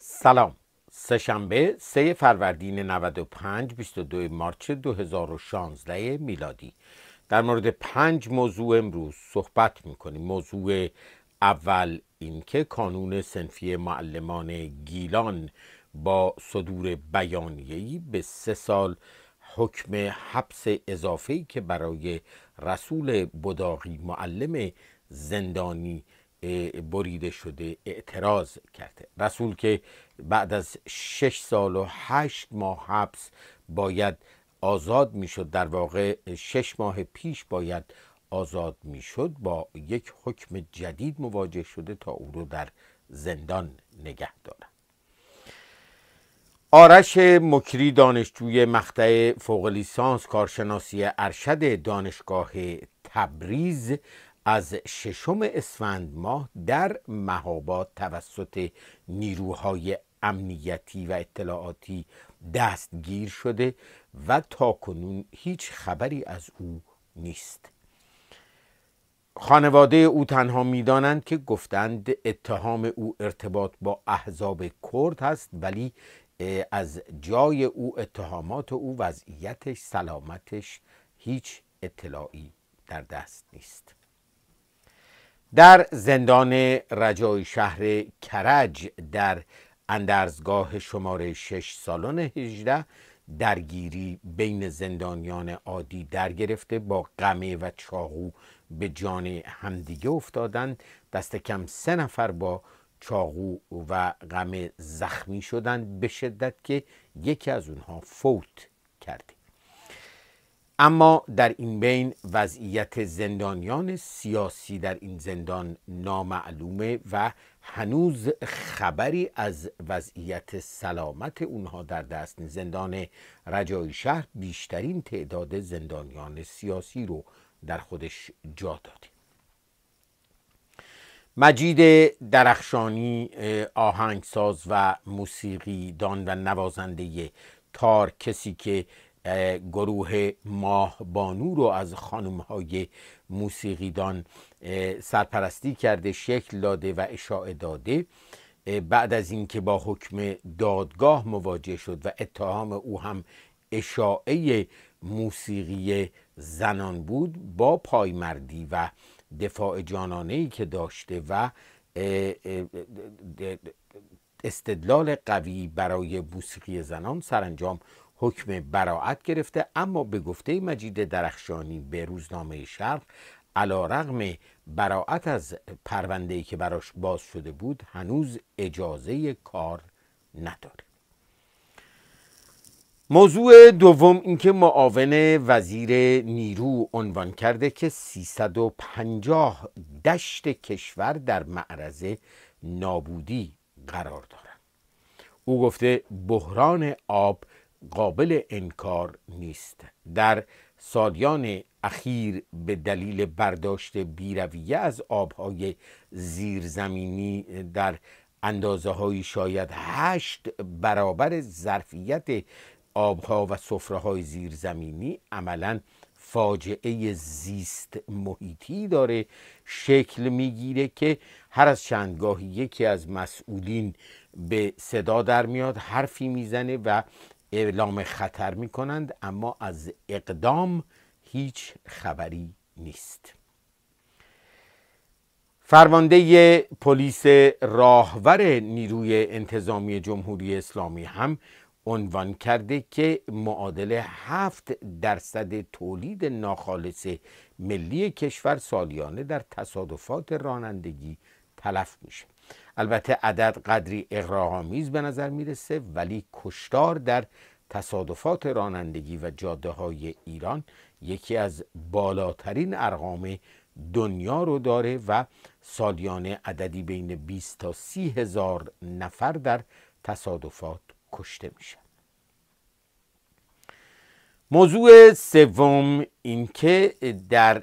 سلام سهشنبه 3 فروردین 95 22 مارچ 2016 میلادی در مورد پنج موضوع امروز صحبت میکنیم موضوع اول اینکه کانون سنفی معلمان گیلان با صدور بیانیه‌ای به سه سال حکم حبس اضافه‌ای که برای رسول بداغی معلم زندانی بریده شده اعتراض کرده رسول که بعد از شش سال و هشت ماه حبس باید آزاد میشد در واقع شش ماه پیش باید آزاد میشد با یک حکم جدید مواجه شده تا او رو در زندان نگه دارد آرش مکری دانشجوی مقطع فوق لیسانس کارشناسی ارشد دانشگاه تبریز از ششم اسفند ماه در مهابات توسط نیروهای امنیتی و اطلاعاتی دستگیر شده و تا کنون هیچ خبری از او نیست خانواده او تنها میدانند که گفتند اتهام او ارتباط با احزاب کرد هست ولی از جای او اتهامات او وضعیتش سلامتش هیچ اطلاعی در دست نیست در زندان رجای شهر کرج در اندرزگاه شماره 6 سالن 18 درگیری بین زندانیان عادی در گرفته با قمه و چاقو به جان همدیگه افتادند دست کم سه نفر با چاقو و قمه زخمی شدند به شدت که یکی از اونها فوت کرد اما در این بین وضعیت زندانیان سیاسی در این زندان نامعلومه و هنوز خبری از وضعیت سلامت اونها در دست زندان رجای شهر بیشترین تعداد زندانیان سیاسی رو در خودش جا داده مجید درخشانی آهنگساز و موسیقی دان و نوازنده تار کسی که گروه ماه بانو رو از خانم های موسیقیدان سرپرستی کرده شکل داده و اشاعه داده بعد از اینکه با حکم دادگاه مواجه شد و اتهام او هم اشاعه موسیقی زنان بود با پایمردی و دفاع جانانه ای که داشته و استدلال قوی برای موسیقی زنان سرانجام حکم براعت گرفته اما به گفته مجید درخشانی به روزنامه شرق علا رغم براعت از پرونده که براش باز شده بود هنوز اجازه کار نداره موضوع دوم اینکه معاون وزیر نیرو عنوان کرده که 350 دشت کشور در معرض نابودی قرار دارد. او گفته بحران آب قابل انکار نیست در سالیان اخیر به دلیل برداشت بیرویه از آبهای زیرزمینی در اندازه های شاید هشت برابر ظرفیت آبها و صفره های زیرزمینی عملا فاجعه زیست محیطی داره شکل میگیره که هر از چندگاهی یکی از مسئولین به صدا در میاد حرفی میزنه و اعلام خطر می کنند اما از اقدام هیچ خبری نیست فرمانده پلیس راهور نیروی انتظامی جمهوری اسلامی هم عنوان کرده که معادل هفت درصد تولید ناخالص ملی کشور سالیانه در تصادفات رانندگی تلف میشه البته عدد قدری اقراهامیز به نظر میرسه ولی کشتار در تصادفات رانندگی و جاده های ایران یکی از بالاترین ارقام دنیا رو داره و سالیانه عددی بین 20 تا 30 هزار نفر در تصادفات کشته میشه موضوع سوم اینکه در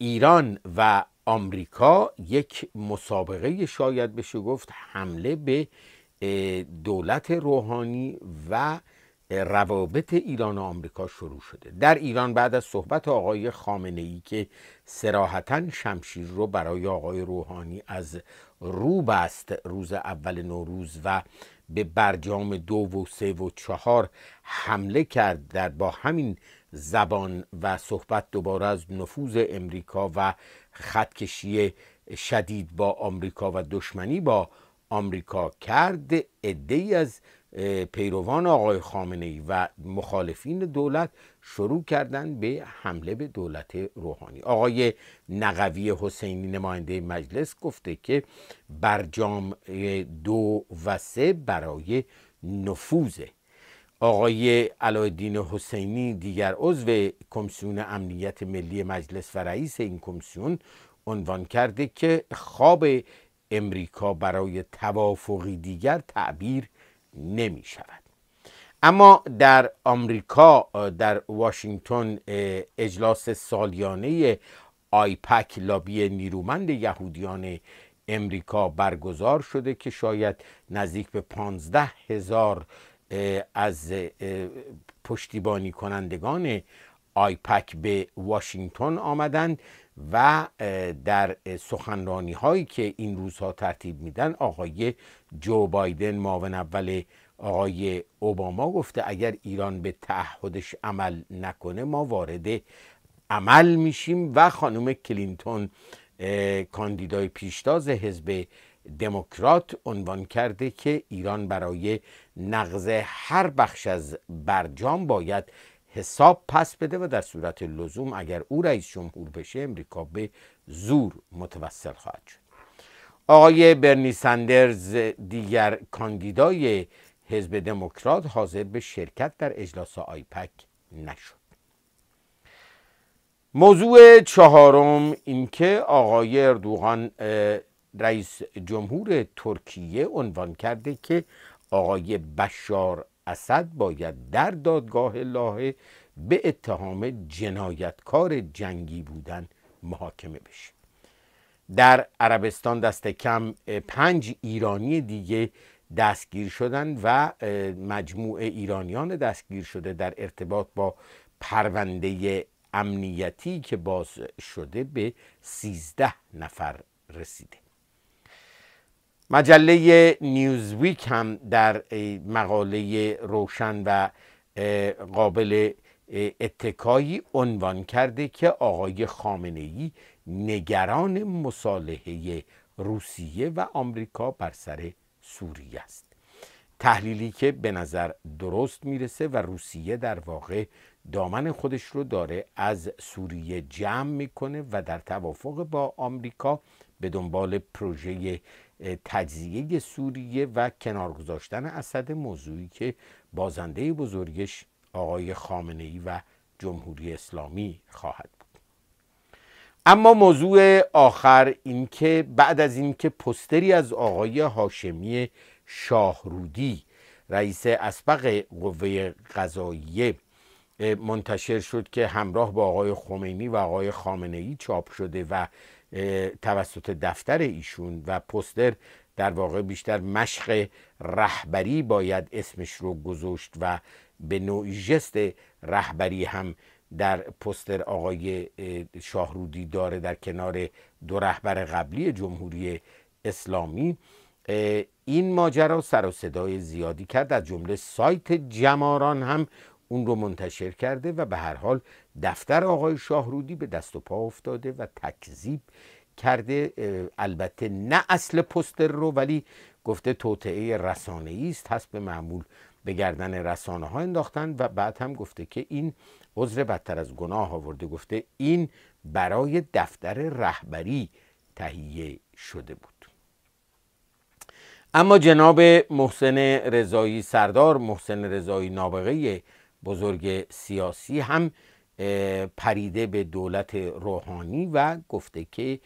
ایران و آمریکا یک مسابقه شاید بشه گفت حمله به دولت روحانی و روابط ایران و آمریکا شروع شده در ایران بعد از صحبت آقای خامنه ای که سراحتا شمشیر رو برای آقای روحانی از رو است روز اول نوروز و به برجام دو و سه و چهار حمله کرد در با همین زبان و صحبت دوباره از نفوذ امریکا و خطکشی شدید با آمریکا و دشمنی با آمریکا کرد عده از پیروان آقای خامنه ای و مخالفین دولت شروع کردند به حمله به دولت روحانی آقای نقوی حسینی نماینده مجلس گفته که برجام دو و سه برای نفوذ. آقای علایدین حسینی دیگر عضو کمیسیون امنیت ملی مجلس و رئیس این کمیسیون عنوان کرده که خواب امریکا برای توافقی دیگر تعبیر نمی شود اما در آمریکا در واشنگتن اجلاس سالیانه آیپک لابی نیرومند یهودیان امریکا برگزار شده که شاید نزدیک به پانزده هزار از پشتیبانی کنندگان آیپک به واشنگتن آمدند و در سخنرانی هایی که این روزها ترتیب میدن آقای جو بایدن معاون اول آقای اوباما گفته اگر ایران به تعهدش عمل نکنه ما وارد عمل میشیم و خانم کلینتون کاندیدای پیشتاز حزب دموکرات عنوان کرده که ایران برای نقض هر بخش از برجام باید حساب پس بده و در صورت لزوم اگر او رئیس جمهور بشه امریکا به زور متوسل خواهد شد آقای برنی سندرز دیگر کاندیدای حزب دموکرات حاضر به شرکت در اجلاس آیپک نشد موضوع چهارم اینکه آقای اردوغان رئیس جمهور ترکیه عنوان کرده که آقای بشار اسد باید در دادگاه لاهه به اتهام جنایتکار جنگی بودن محاکمه بشه در عربستان دست کم پنج ایرانی دیگه دستگیر شدن و مجموع ایرانیان دستگیر شده در ارتباط با پرونده امنیتی که باز شده به سیزده نفر رسیده مجله نیوزویک هم در مقاله روشن و قابل اتکایی عنوان کرده که آقای خامنه ای نگران مصالحه روسیه و آمریکا بر سر سوریه است تحلیلی که به نظر درست میرسه و روسیه در واقع دامن خودش رو داره از سوریه جمع میکنه و در توافق با آمریکا به دنبال پروژه تجزیه سوریه و کنار گذاشتن اسد موضوعی که بازنده بزرگش آقای خامنه ای و جمهوری اسلامی خواهد بود اما موضوع آخر اینکه بعد از اینکه پستری از آقای هاشمی شاهرودی رئیس اسبق قوه قضاییه منتشر شد که همراه با آقای خمینی و آقای خامنه ای چاپ شده و توسط دفتر ایشون و پستر در واقع بیشتر مشق رهبری باید اسمش رو گذاشت و به نوعی جست رهبری هم در پستر آقای شاهرودی داره در کنار دو رهبر قبلی جمهوری اسلامی این ماجرا سر و صدای زیادی کرد از جمله سایت جماران هم اون رو منتشر کرده و به هر حال دفتر آقای شاهرودی به دست و پا افتاده و تکذیب کرده البته نه اصل پستر رو ولی گفته توطعه رسانه‌ای است حسب معمول به گردن رسانه ها انداختند و بعد هم گفته که این عذر بدتر از گناه آورده گفته این برای دفتر رهبری تهیه شده بود اما جناب محسن رضایی سردار محسن رضایی نابغه بزرگ سیاسی هم پریده به دولت روحانی و گفته که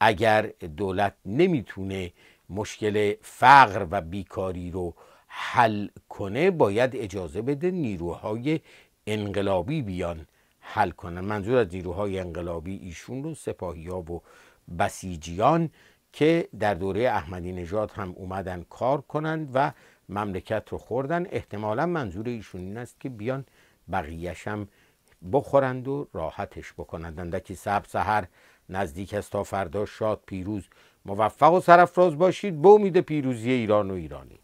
اگر دولت نمیتونه مشکل فقر و بیکاری رو حل کنه باید اجازه بده نیروهای انقلابی بیان حل کنن منظور از نیروهای انقلابی ایشون رو سپاهی و بسیجیان که در دوره احمدی نژاد هم اومدن کار کنند و مملکت رو خوردن احتمالا منظور ایشون این است که بیان بقیهش هم بخورند و راحتش بکنند اندکی سب سهر نزدیک است تا فردا شاد پیروز موفق و سرفراز باشید به امید پیروزی ایران و ایرانی